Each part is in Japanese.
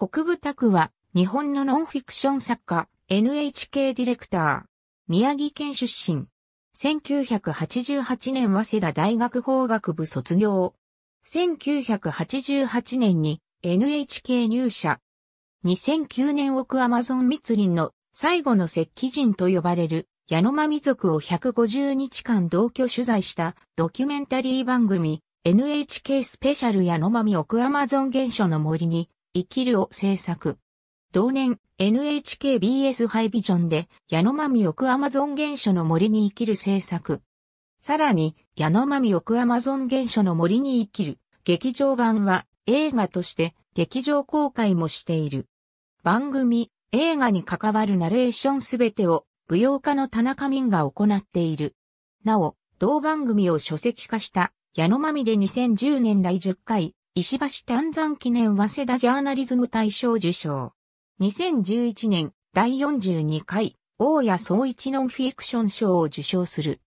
国部拓は、日本のノンフィクション作家、NHK ディレクター、宮城県出身。1988年早稲田大学法学部卒業。1988年に NHK 入社。2009年奥アマゾン密林の最後の石器人と呼ばれる矢野間美族を150日間同居取材したドキュメンタリー番組 NHK スペシャル矢野間美奥アマゾン現象の森に生きるを制作。同年、NHKBS ハイビジョンで、ヤノマミオクアマゾン原初の森に生きる制作。さらに、ヤノマミオクアマゾン原初の森に生きる劇場版は映画として劇場公開もしている。番組、映画に関わるナレーションすべてを舞踊家の田中民が行っている。なお、同番組を書籍化したヤノマミで2010年第10回石橋丹山記念早稲田ジャーナリズム大賞受賞。2011年第42回大谷総一ノンフィクション賞を受賞する。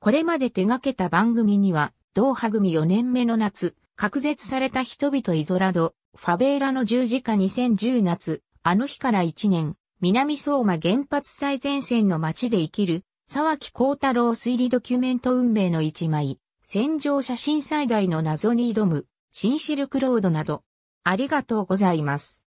これまで手掛けた番組には、同派組4年目の夏、隔絶された人々イゾラド、ファベーラの十字架2010夏、あの日から1年、南相馬原発最前線の街で生きる、沢木光太郎推理ドキュメント運命の一枚、戦場写真最大の謎に挑む、シンシルクロードなど。ありがとうございます。